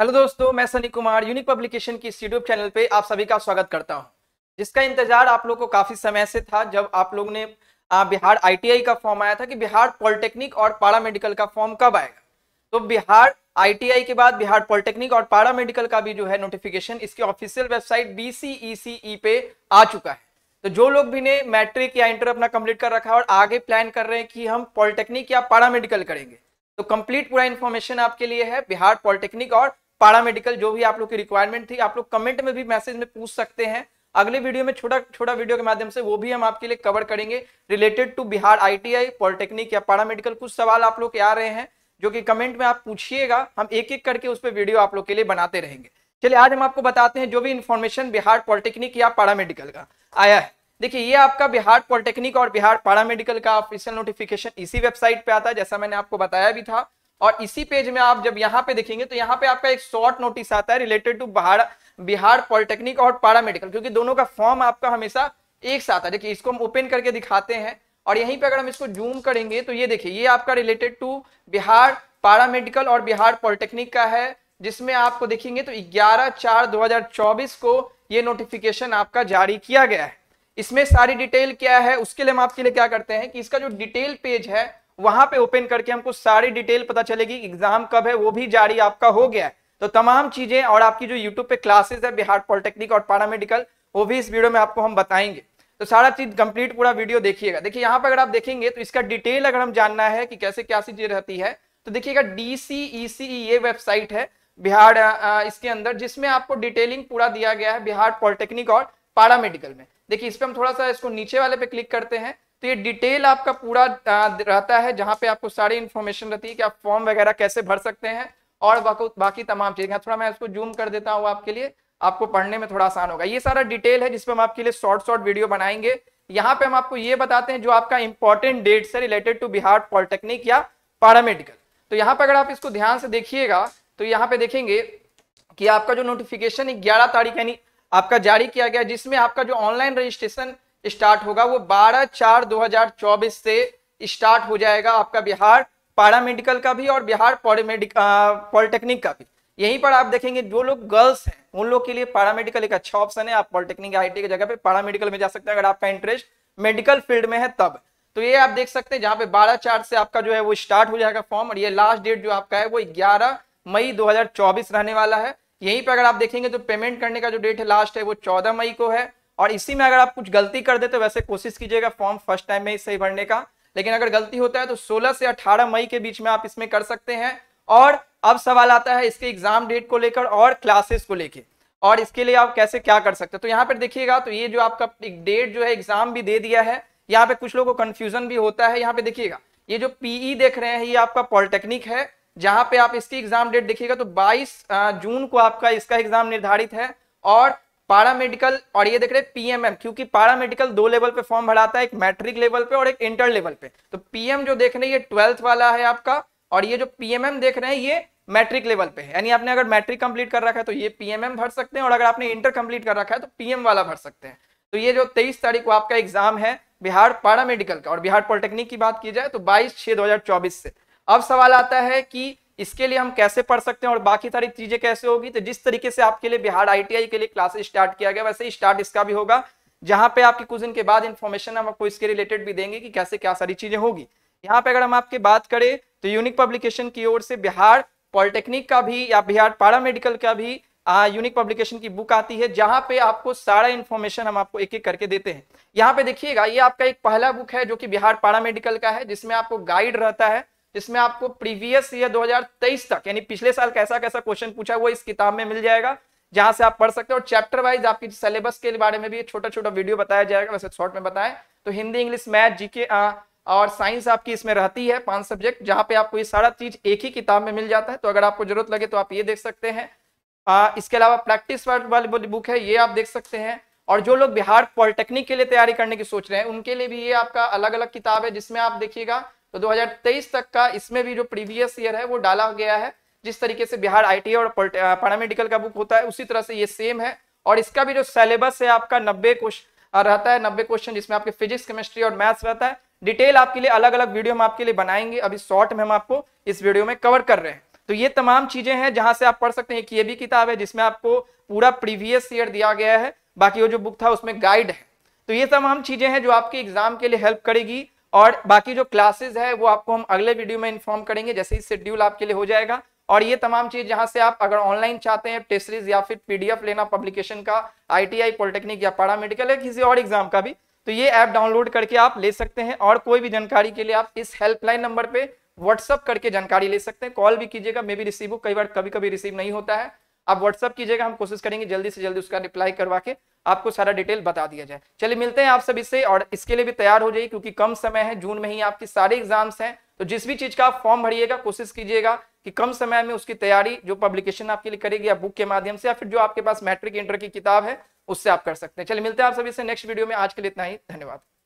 hello दोस्तों मैं Sunny Kumar unique publication की इस यूट्यूब चैनल पे आप सभी का स्वागत करता हूं जिसका इंतजार आप लोग को काफी समय से था जब आप लोग ने बिहार आईटीआई का फॉर्म आया था कि बिहार पॉलिटेक्निक और पारा मेडिकल का फॉर्म कब आएगा तो बिहार आईटीआई के बाद बिहार पॉलिटेक्निक और पारा मेडिकल का भी जो है नोटिफिकेशन इसकी ऑफिशियल वेबसाइट बी पे आ चुका है तो जो लोग भी ने मैट्रिक या इंटर अपना कंप्लीट कर रखा है और आगे प्लान कर रहे हैं कि हम पॉलिटेक्निक या पारा मेडिकल करेंगे तो कंप्लीट पूरा इन्फॉर्मेशन आपके लिए है बिहार पॉलिटेक्निक और पारामेडिकल जो भी आप लोग की रिक्वायरमेंट थी आप लोग कमेंट में भी मैसेज में पूछ सकते हैं अगले वीडियो में छोटा छोटा वीडियो के माध्यम से वो भी हम आपके लिए कवर करेंगे related to Bihar ITI polytechnic या पारामेडिकल कुछ सवाल आप लोग के आ रहे हैं जो कि कमेंट में आप पूछिएगा हम एक एक करके उस पर वीडियो आप लोग के लिए बनाते रहेंगे चलिए आज हम आपको बताते हैं जो भी इन्फॉर्मेशन बिहार पॉलिटेक्निक या पारामेडिकल का आया है देखिए ये आपका बिहार पॉलिटेक्निक और बिहार पारामेडिकल का ऑफिशियल नोटिफिकेशन इसी वेबसाइट पे आता है जैसा मैंने आपको बताया भी था और इसी पेज में आप जब यहाँ पे देखेंगे तो यहाँ पे आपका एक शॉर्ट नोटिस आता है related to Bihar Bihar polytechnic और मेडिकल क्योंकि दोनों का फॉर्म आपका हमेशा एक साथ है देखिए इसको हम ओपन करके दिखाते हैं और यहीं पे अगर हम इसको जूम करेंगे तो ये देखिए ये आपका रिलेटेड टू बिहार मेडिकल और बिहार पॉलिटेक्निक का है जिसमें आपको देखेंगे तो 11 चार 2024 को ये नोटिफिकेशन आपका जारी किया गया है इसमें सारी डिटेल क्या है उसके लिए हम आपके लिए क्या करते हैं कि इसका जो डिटेल पेज है वहां पे ओपन करके हमको सारी डिटेल पता चलेगी एग्जाम कब है वो भी जारी आपका हो गया है तो तमाम चीजें और आपकी जो यूट्यूब पे क्लासेस है बिहार पॉलिटेक्निक और पारामेडिकल वो भी इस वीडियो में आपको हम बताएंगे तो सारा चीज कंप्लीट पूरा वीडियो देखिएगा देखिए यहाँ पर अगर आप देखेंगे तो इसका डिटेल अगर हम जानना है कि कैसे क्या चीजें रहती है तो देखिएगा सी ये वेबसाइट है बिहार इसके अंदर जिसमें आपको डिटेलिंग पूरा दिया गया है बिहार पॉलिटेक्निक और पारामेडिकल में देखिए इस पर हम थोड़ा सा इसको नीचे वाले पे क्लिक करते हैं तो ये डिटेल आपका पूरा रहता है जहाँ पे आपको सारी इन्फॉर्मेशन रहती है कि आप फॉर्म वगैरह कैसे भर सकते हैं और बाकी तमाम चीज़ें थोड़ा मैं इसको जूम कर देता हूँ आपके लिए आपको पढ़ने में थोड़ा आसान होगा ये सारा डिटेल है जिसपे हम आपके लिए शॉर्ट शॉर्ट वीडियो बनाएंगे यहाँ पे हम आपको ये बताते हैं जो आपका इंपॉर्टेंट डेट से रिलेटेड टू बिहार पॉलिटेक्निक या पैरामेडिकल तो यहाँ पर अगर आप इसको ध्यान से देखिएगा तो यहाँ पे देखेंगे कि आपका जो नोटिफिकेशन ग्यारह तारीख यानी आपका जारी किया गया जिसमें आपका जो ऑनलाइन रजिस्ट्रेशन स्टार्ट होगा वो 12 चार 2024 से स्टार्ट हो जाएगा आपका बिहार मेडिकल का भी और बिहार पॉलिटेक्निक का भी यहीं पर आप देखेंगे जो लोग गर्ल्स हैं उन लोग के लिए मेडिकल एक अच्छा ऑप्शन है आप पॉलिटेक्निक आई की जगह पे मेडिकल में जा सकते हैं अगर आपका इंटरेस्ट मेडिकल फील्ड में है तब तो ये आप देख सकते हैं जहाँ पे बारह चार से आपका जो है वो स्टार्ट हो जाएगा फॉर्म और ये लास्ट डेट जो आपका है वो ग्यारह मई दो रहने वाला है यहीं पर अगर आप देखेंगे तो पेमेंट करने का जो डेट है लास्ट है वो चौदह मई को है और इसी में अगर आप कुछ गलती कर दे तो वैसे कोशिश कीजिएगा फॉर्म फर्स्ट टाइम में सही भरने का लेकिन अगर गलती होता है तो 16 से 18 मई के बीच में आप इसमें कर सकते हैं और अब सवाल आता है इसके एग्जाम डेट को लेकर और क्लासेस को लेकर और इसके लिए आप कैसे क्या कर सकते हैं तो यहाँ पर देखिएगा तो ये जो आपका डेट जो है एग्जाम भी दे दिया है यहाँ पे कुछ लोगों को कंफ्यूजन भी होता है यहाँ पे देखिएगा ये जो पीई e देख रहे हैं ये आपका पॉलिटेक्निक है जहां पे आप इसकी एग्जाम डेट देखिएगा तो 22 जून को आपका इसका एग्जाम निर्धारित है और पारामेडिकल और ये देख रहे हैं पीएमएम क्योंकि मेडिकल दो लेवल पे फॉर्म भराता है एक मैट्रिक लेवल पे और एक इंटर लेवल पे तो पीएम जो देख रहे हैं ये ट्वेल्थ वाला है आपका और ये जो पीएमएम देख रहे हैं ये मैट्रिक लेवल पे है यानी आपने अगर मैट्रिक कंप्लीट कर रखा है तो ये पीएमएम भर सकते हैं और अगर आपने इंटर कंप्लीट कर रखा है तो पीएम वाला भर सकते हैं तो ये जो तेईस तारीख को आपका एग्जाम है बिहार पारा मेडिकल का और बिहार पॉलिटेक्निक की बात की जाए तो बाईस छह दो से अब सवाल आता है कि इसके लिए हम कैसे पढ़ सकते हैं और बाकी सारी चीजें कैसे होगी तो जिस तरीके से आपके लिए बिहार आईटीआई के लिए क्लासेस स्टार्ट किया गया वैसे ही स्टार्ट इसका भी होगा जहां पे आपकी कुछ दिन के बाद इन्फॉर्मेशन हम आपको इसके रिलेटेड भी देंगे कि कैसे क्या सारी चीजें होगी यहाँ पे अगर हम आपकी बात करें तो यूनिक पब्लिकेशन की ओर से बिहार पॉलिटेक्निक का भी या बिहार पारा मेडिकल का भी यूनिक पब्लिकेशन की बुक आती है जहां पे आपको सारा इन्फॉर्मेशन हम आपको एक एक करके देते हैं यहाँ पे देखिएगा ये आपका एक पहला बुक है जो कि बिहार पारा मेडिकल का है जिसमें आपको गाइड रहता है इसमें आपको प्रीवियस ईयर 2023 तक यानी पिछले साल कैसा कैसा क्वेश्चन पूछा वो इस किताब में मिल जाएगा जहां से आप पढ़ सकते हो और चैप्टर वाइज आपकी सिलेबस के बारे में भी छोटा छोटा वीडियो बताया जाएगा वैसे शॉर्ट में बताएं तो हिंदी इंग्लिश मैथ जीके और साइंस आपकी इसमें रहती है पांच सब्जेक्ट जहां पे आपको ये सारा चीज एक ही किताब में मिल जाता है तो अगर आपको जरूरत लगे तो आप ये देख सकते हैं आ, इसके अलावा प्रैक्टिस वाली बुक है ये आप देख सकते हैं और जो लोग बिहार पॉलिटेक्निक के लिए तैयारी करने की सोच रहे हैं उनके लिए भी ये आपका अलग अलग किताब है जिसमें आप देखिएगा तो 2023 तक का इसमें भी जो प्रीवियस ईयर है वो डाला गया है जिस तरीके से बिहार आई e और पैरामेडिकल का बुक होता है उसी तरह से ये सेम है और इसका भी जो सिलेबस है आपका नब्बे क्वेश्चन रहता है नब्बे क्वेश्चन जिसमें आपके फिजिक्स केमिस्ट्री और मैथ्स रहता है डिटेल आपके लिए अलग अलग वीडियो हम आपके लिए बनाएंगे अभी शॉर्ट में हम आपको इस वीडियो में कवर कर रहे हैं तो ये तमाम चीजें हैं जहां से आप पढ़ सकते हैं कि ये भी किताब है जिसमें आपको पूरा प्रीवियस ईयर दिया गया है बाकी वो जो बुक था उसमें गाइड है तो ये तमाम चीजें हैं जो आपके एग्जाम के लिए हेल्प करेगी और बाकी जो क्लासेज है वो आपको हम अगले वीडियो में इन्फॉर्म करेंगे जैसे ही शेड्यूल आपके लिए हो जाएगा और ये तमाम चीज जहां से आप अगर ऑनलाइन चाहते हैं टेस्ट सीरीज या फिर पीडीएफ लेना पब्लिकेशन का आईटीआई पॉलिटेक्निक या पारा मेडिकल या किसी और एग्जाम का भी तो ये ऐप डाउनलोड करके आप ले सकते हैं और कोई भी जानकारी के लिए आप इस हेल्पलाइन नंबर पे व्हाट्सअप करके जानकारी ले सकते हैं कॉल भी कीजिएगा मे भी रिसीव हो कई बार कभी कभी रिसीव नहीं होता है आप व्हाट्सअप कीजिएगा हम कोशिश करेंगे जल्दी से जल्दी उसका रिप्लाई करवा के आपको सारा डिटेल बता दिया जाए चलिए मिलते हैं आप सभी से और इसके लिए भी तैयार हो जाइए क्योंकि कम समय है जून में ही आपके सारे एग्जाम्स हैं तो जिस भी चीज का आप फॉर्म भरिएगा कोशिश कीजिएगा कि कम समय में उसकी तैयारी जो पब्लिकेशन आपके लिए करेगी या बुक के माध्यम से या फिर जो आपके पास मैट्रिक इंटर की किताब है उससे आप कर सकते हैं चलिए मिलते हैं आप सभी से नेक्स्ट वीडियो में आज के लिए इतना ही धन्यवाद